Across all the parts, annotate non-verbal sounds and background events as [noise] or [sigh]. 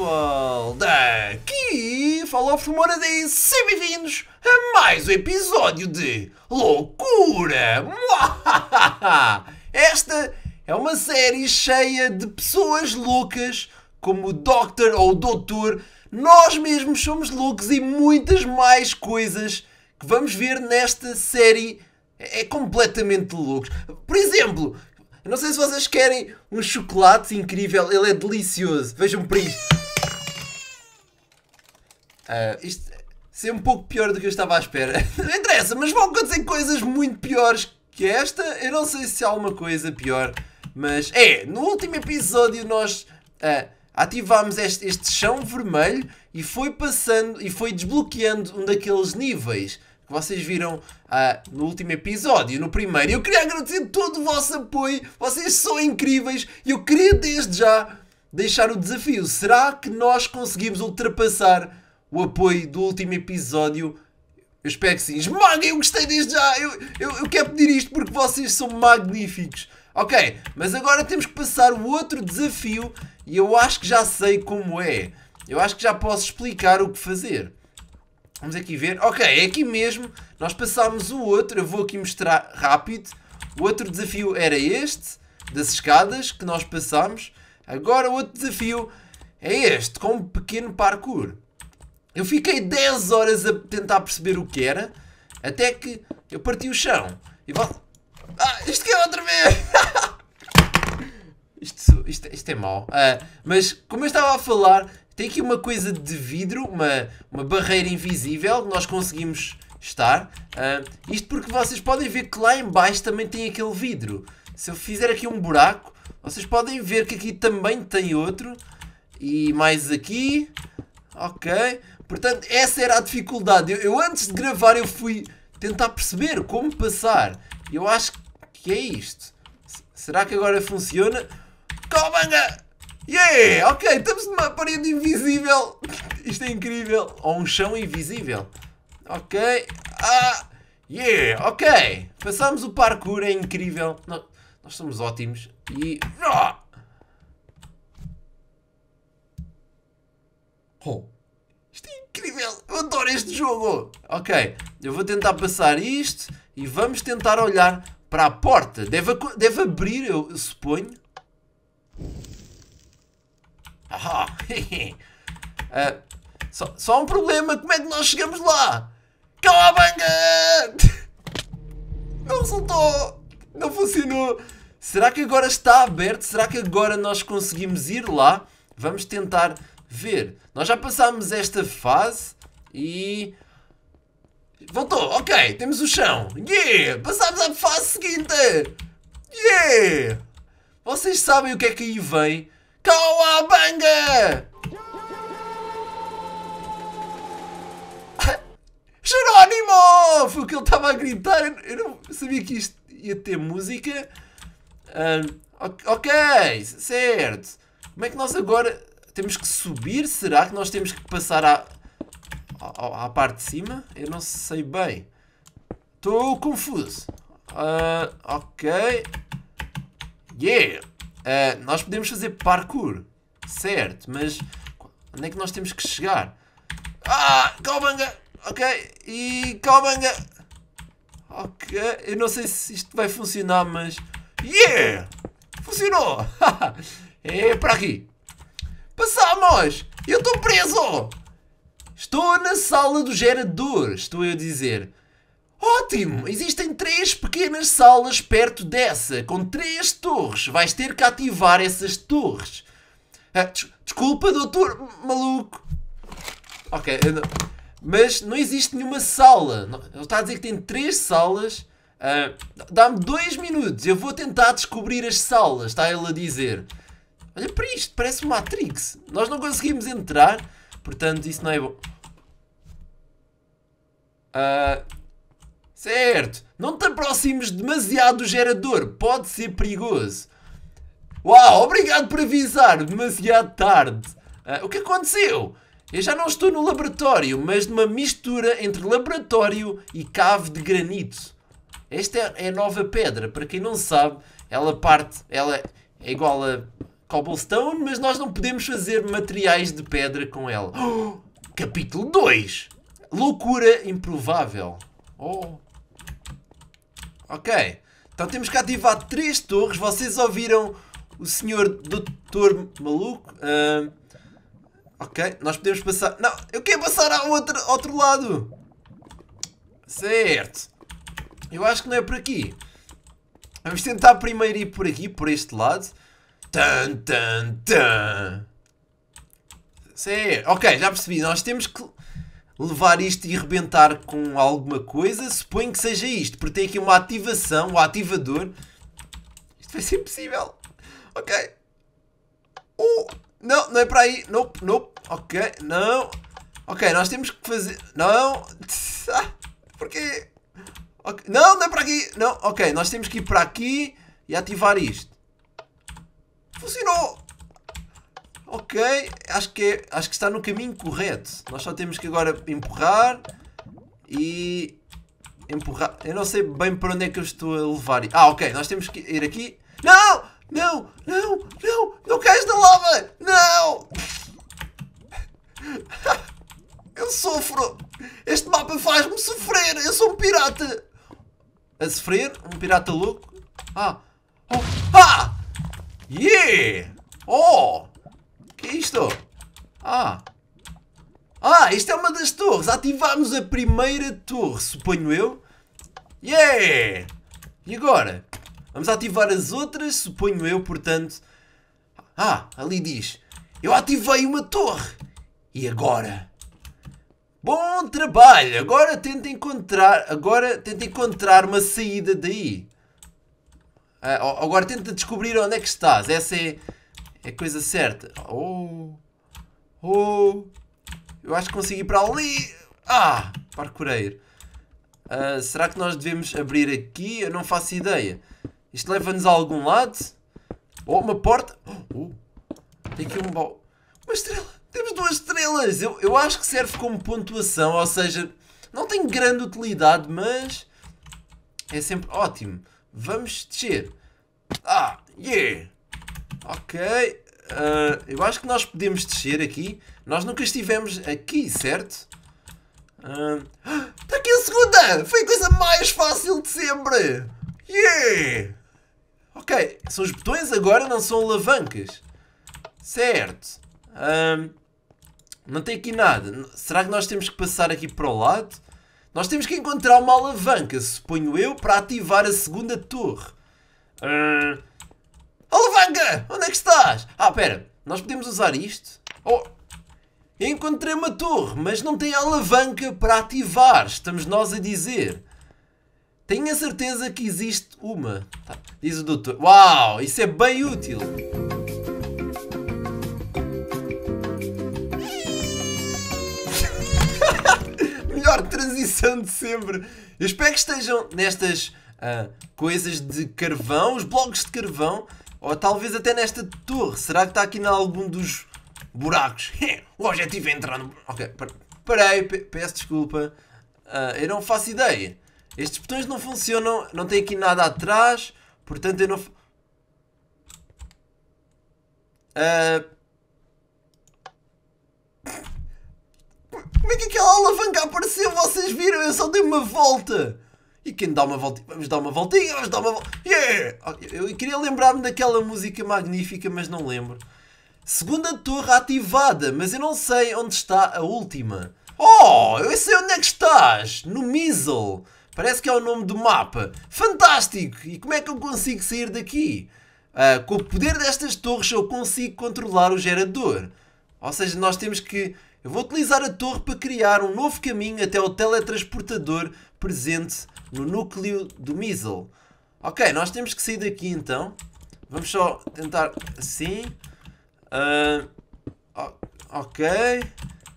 pessoal, daqui fala o Moradice sejam bem-vindos a mais um episódio de Loucura! [laughs] Esta é uma série cheia de pessoas loucas, como o Doctor ou o Doutor, nós mesmos somos loucos e muitas mais coisas que vamos ver nesta série. É completamente loucos. Por exemplo, não sei se vocês querem um chocolate incrível, ele é delicioso. Vejam por isso. Uh, isto ser é um pouco pior do que eu estava à espera. [laughs] não interessa, mas vão acontecer coisas muito piores que esta. Eu não sei se há alguma coisa pior, mas é, no último episódio nós uh, ativámos este, este chão vermelho e foi passando e foi desbloqueando um daqueles níveis que vocês viram uh, no último episódio, no primeiro. Eu queria agradecer todo o vosso apoio, vocês são incríveis e eu queria desde já deixar o desafio. Será que nós conseguimos ultrapassar o apoio do último episódio. Eu espero que sim. Esmaguem, eu gostei desde já. Eu, eu, eu quero pedir isto porque vocês são magníficos. Ok, mas agora temos que passar o outro desafio e eu acho que já sei como é. Eu acho que já posso explicar o que fazer. Vamos aqui ver. Ok, é aqui mesmo. Nós passámos o outro. Eu vou aqui mostrar rápido. O outro desafio era este, das escadas, que nós passámos. Agora o outro desafio é este, com um pequeno parkour. Eu fiquei 10 horas a tentar perceber o que era, até que eu parti o chão. E Ah, isto que é outra vez! [laughs] isto, isto, isto, é mau. Uh, mas, como eu estava a falar, tem aqui uma coisa de vidro, uma, uma barreira invisível que nós conseguimos estar. Uh, isto porque vocês podem ver que lá embaixo também tem aquele vidro. Se eu fizer aqui um buraco, vocês podem ver que aqui também tem outro. E mais aqui. Ok. Portanto, essa era a dificuldade. Eu, eu, antes de gravar eu fui tentar perceber como passar. Eu acho que é isto. S será que agora funciona? Calmanga! Yeah! Ok, estamos numa parede invisível. [laughs] Isto é incrível. Ou um chão invisível. Ok. Ah! Yeah! Ok! Passamos o parkour, é incrível. Nós, nós somos ótimos. E... Ah! Oh! incrível! Eu adoro este jogo! Ok, eu vou tentar passar isto e vamos tentar olhar para a porta. Deve, deve abrir, eu suponho. Ah, uh, [laughs] só, só um problema, como é que nós chegamos lá? Calabanga! [laughs] Não resultou! Não funcionou! Será que agora está aberto? Será que agora nós conseguimos ir lá? Vamos tentar ver. Nós já passámos esta fase e... Voltou, ok, temos o chão. Yeah! Passámos à fase seguinte! Yeah! Vocês sabem o que é que aí vem? Cowabanga! [laughs] Jerónimo! Foi o que ele estava a gritar. Eu não sabia que isto ia ter música. Um, ah, ok, certo. Como é que nós agora temos que subir? Será que nós temos que passar à, à, à parte de cima? Eu não sei bem. Estou confuso. Uh, ok. Yeah. Uh, nós podemos fazer parkour. Certo, mas onde é que nós temos que chegar? Ah, calmanga. Ok, e calmanga. Ok, eu não sei se isto vai funcionar, mas... Yeah! Funcionou! [laughs] é para aqui. Passamos! Eu estou preso! Estou na sala do gerador, estou eu a dizer. Ótimo! Existem três pequenas salas perto dessa, com três torres. Vais ter que ativar essas torres. Ah, des desculpa, doutor maluco. Ok, não... mas não existe nenhuma sala. Ele está a dizer que tem três salas. Ah, dá-me dois minutos, eu vou tentar descobrir as salas, está ele a dizer. Olha para isto, parece Matrix. Nós não conseguimos entrar, portanto isso não é bom. Uh, certo, não te aproximes demasiado do gerador, pode ser perigoso. Uau, obrigado por avisar, demasiado tarde. Uh, o que aconteceu? Eu já não estou no laboratório, mas numa mistura entre laboratório e cave de granito. Esta é a nova pedra, para quem não sabe, ela parte, ela é igual a cobblestone, mas nós não podemos fazer materiais de pedra com ela. Oh, [gasps] capítulo 2! Loucura improvável. Oh. Ok. Então temos que ativar três torres. Vocês ouviram o senhor doutor maluco? Uh, ok, nós podemos passar... Não, eu quero passar ao outro, outro lado. Certo. Eu acho que não é por aqui. Vamos tentar primeiro ir por aqui, por este lado. Tan, tan, tan. Sim, ok, já percebi. Nós temos que levar isto e rebentar com alguma coisa. Suponho que seja isto, porque tem aqui uma ativação, um ativador. Isto vai ser impossível. Ok. Uh, não, não é para aí. Nope, nope. Ok, não. Ok, nós temos que fazer... Não. [laughs] Ah, porquê? Okay. Não, não é para aqui. Não, ok, nós temos que ir para aqui e ativar isto. Funcionou! Ok, acho que, é, acho que está no caminho correto. Nós só temos que agora empurrar e empurrar. Eu não sei bem para onde é que eu estou a levar. Ah, ok, nós temos que ir aqui. Não! Não! Não! Não! Não cais na lava! Não! [laughs] Eu sofro! Este mapa faz-me sofrer! Eu sou um pirata! A sofrer? Um pirata louco? Ah! Oh. Ah! Yeah! Oh! Que é isto? Ah! Ah, isto é uma das torres. Ativamos a primeira torre, suponho eu. Yeah! E agora? Vamos ativar as outras, suponho eu, portanto... Ah, ali diz... Eu ativei uma torre! E agora? Bom trabalho! Agora tenta encontrar... Agora tenta encontrar uma saída daí. Uh, agora tenta descobrir onde é que estás. Essa é, é a coisa certa. Oh! Oh! Eu acho que consegui ir para ali! Ah! Parcoureiro. Uh, ah, será que nós devemos abrir aqui? Eu não faço ideia. Isto leva-nos a algum lado? Oh, uma porta! Oh, oh. Tem aqui um baú. Uma estrela! Temos duas estrelas! Eu, eu acho que serve como pontuação, ou seja, não tem grande utilidade, mas é sempre ótimo. Vamos descer. Ah, yeah. Ok. Uh, eu acho que nós podemos descer aqui. Nós nunca estivemos aqui, certo? Uh, ah, está aqui a segunda! Foi a coisa mais fácil de sempre! Yeah! Ok, são os botões agora, não são alavancas. Certo. Ah, não tem aqui nada. Será que nós temos que passar aqui para o lado? Nós temos que encontrar uma alavanca, suponho eu, para ativar a segunda torre. Uh... Alavanca! Onde é que estás? Ah, pera. Nós podemos usar isto? Oh! Encontrei uma torre, mas não tem alavanca para ativar. Estamos nós a dizer. Tenho a certeza que existe uma. Tá. Diz o doutor. Uau! Isso é bem útil. melhor transição de sempre. Eu espero que estejam nestas uh, coisas de carvão, os blocos de carvão, ou talvez até nesta torre. Será que está aqui em algum dos buracos? [laughs] o objetivo é entrar no... Ok, parei, peço desculpa. Uh, eu não faço ideia. Estes botões não funcionam, não tem aqui nada atrás, portanto eu não... Uh, Vocês viram? Eu só dei uma volta. E quem dá uma volta? Vamos dar uma voltinha, vamos dar uma volta. Yeah! Ah, eu queria lembrar-me daquela música magnífica, mas não lembro. Segunda torre ativada, mas eu não sei onde está a última. Oh, eu sei onde é que estás! No Mizzle! Parece que é o nome do mapa. Fantástico! E como é que eu consigo sair daqui? Uh, com o poder destas torres eu consigo controlar o gerador. Ou seja, nós temos que eu vou utilizar a torre para criar um novo caminho até o teletransportador presente no núcleo do missile. Ok, nós temos que sair daqui então. Vamos só tentar assim. Uh, ok.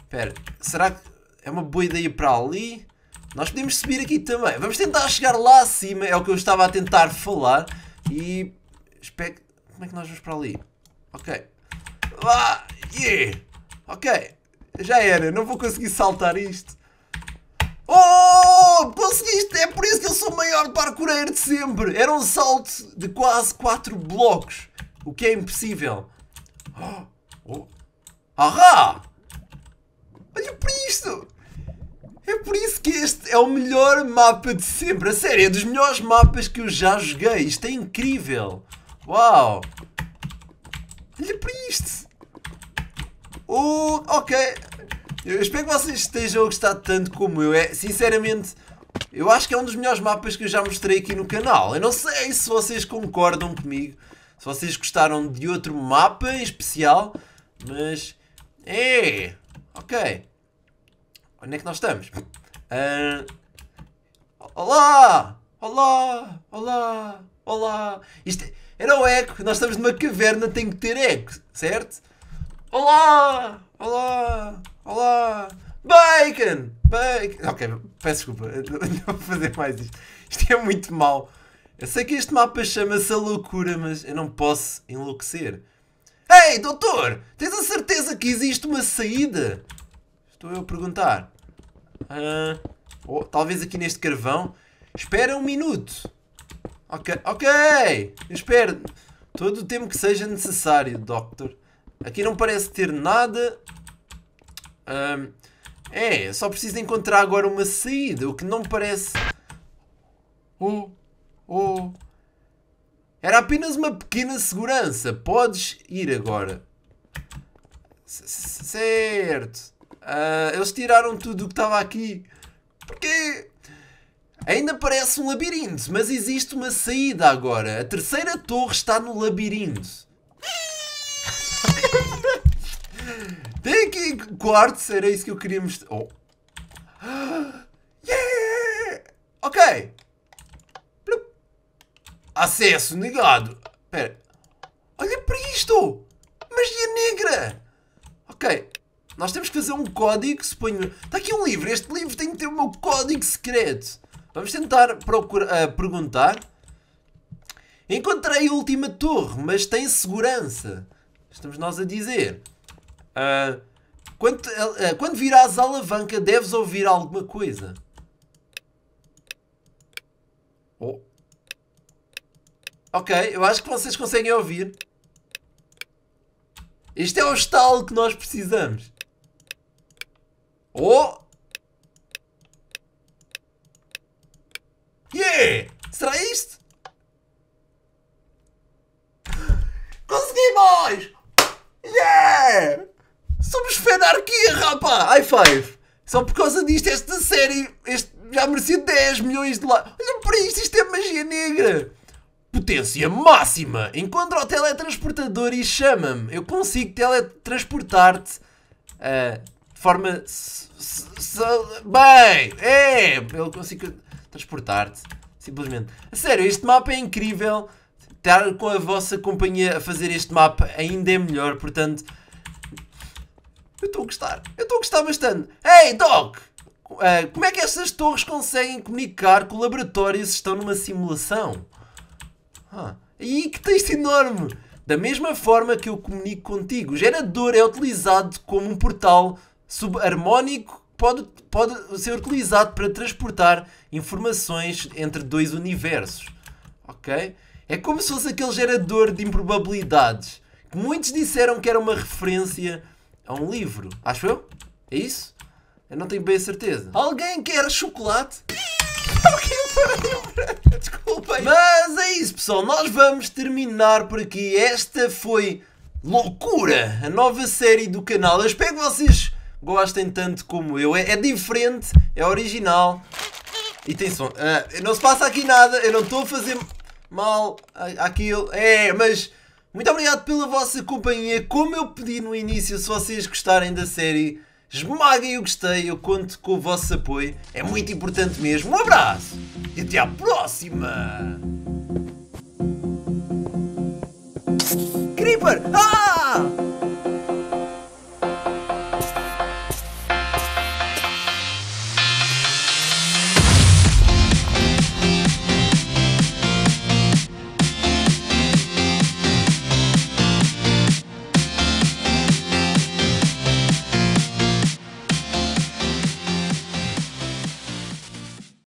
Espera, será que é uma boa ideia para ali? Nós podemos subir aqui também. Vamos tentar chegar lá acima, é o que eu estava a tentar falar. E... Espero... Como é que nós vamos para ali? Ok. Ah, yeah. Ok. Já era, não vou conseguir saltar isto. Oh! Conseguiste! É por isso que eu sou o maior parkourer de sempre! Era um salto de quase 4 blocos, o que é impossível. Oh! oh. Ahá! Olha para isto! É por isso que este é o melhor mapa de sempre. A sério, é dos melhores mapas que eu já joguei. Isto é incrível. Uau! Olha para isto! Oh, ok, eu espero que vocês estejam a gostar tanto como eu. É, sinceramente, eu acho que é um dos melhores mapas que eu já mostrei aqui no canal. Eu não sei se vocês concordam comigo, se vocês gostaram de outro mapa em especial, mas... É, ok. Onde é que nós estamos? Uh... Olá! Olá! Olá! Olá! Isto é... era o eco. Nós estamos numa caverna, tem que ter eco, certo? Olá! Olá! Olá! Bacon! Bacon! Ok, peço desculpa, [laughs] não vou fazer mais isto. Isto é muito mau. Eu sei que este mapa chama-se a loucura, mas eu não posso enlouquecer. Ei, doutor! Tens a certeza que existe uma saída? Estou eu a perguntar. Ah, talvez aqui neste carvão. Espera um minuto. Ok, ok! Eu espero todo o tempo que seja necessário, Doctor. Aqui não parece ter nada um, é, só preciso encontrar agora uma saída, o que não parece... Oh, oh... Era apenas uma pequena segurança. Podes ir agora. C certo. Uh, eles tiraram tudo o que estava aqui. Porque ainda parece um labirinto, mas existe uma saída agora. A terceira torre está no labirinto. [laughs] [laughs] Tem que quartos, era é isso que eu queria mostrar. Oh. Yeah! Ok. Plup. Acesso negado. Espera. Olha para isto. Magia negra. Ok. Nós temos que fazer um código, suponho... Está aqui um livro. Este livro tem que ter o meu código secreto. Vamos tentar procurar, uh, eh, perguntar. Encontrei a última torre, mas tem segurança. Estamos nós a dizer. Uh, quando, uh, quando virás a alavanca, deves ouvir alguma coisa. Oh. Ok, eu acho que vocês conseguem ouvir. Este é o estalo que nós precisamos. Oh! Yeah! Será isto? Consegui mais! Yeah! Somos fé rapa! High five! Só por causa disto, esta série este, já merecia 10 milhões de likes. Olha para isto, isto é magia negra! Potência máxima! Encontra o teletransportador e chama-me. Eu consigo teletransportar-te uh, de forma. Bem! É! Eu consigo transportar-te. Simplesmente. A sério, este mapa é incrível. Estar tá com a vossa companhia a fazer este mapa ainda é melhor. Portanto, eu estou a gostar. Eu estou a gostar bastante. Hey, Doc! Uh, como é que estas torres conseguem comunicar com o laboratório se estão numa simulação? Ah, e que texto enorme! Da mesma forma que eu comunico contigo, o gerador é utilizado como um portal subharmónico pode, pode ser utilizado para transportar informações entre dois universos. Ok? É como se fosse aquele gerador de improbabilidades que muitos disseram que era uma referência é um livro, acho eu? É isso? Eu não tenho bem a certeza. Alguém quer chocolate? [laughs] Desculpem. Mas é isso, pessoal. Nós vamos terminar por aqui. Esta foi loucura, a nova série do canal. Eu espero que vocês gostem tanto como eu. É, é diferente, é original. E tem som. Uh, não se passa aqui nada. Eu não estou a fazer mal aquilo. É, mas muito obrigado pela vossa companhia. Como eu pedi no início, se vocês gostarem da série, esmaguem o gostei. Eu conto com o vosso apoio. É muito importante mesmo. Um abraço e até à próxima! Creeper! Ah!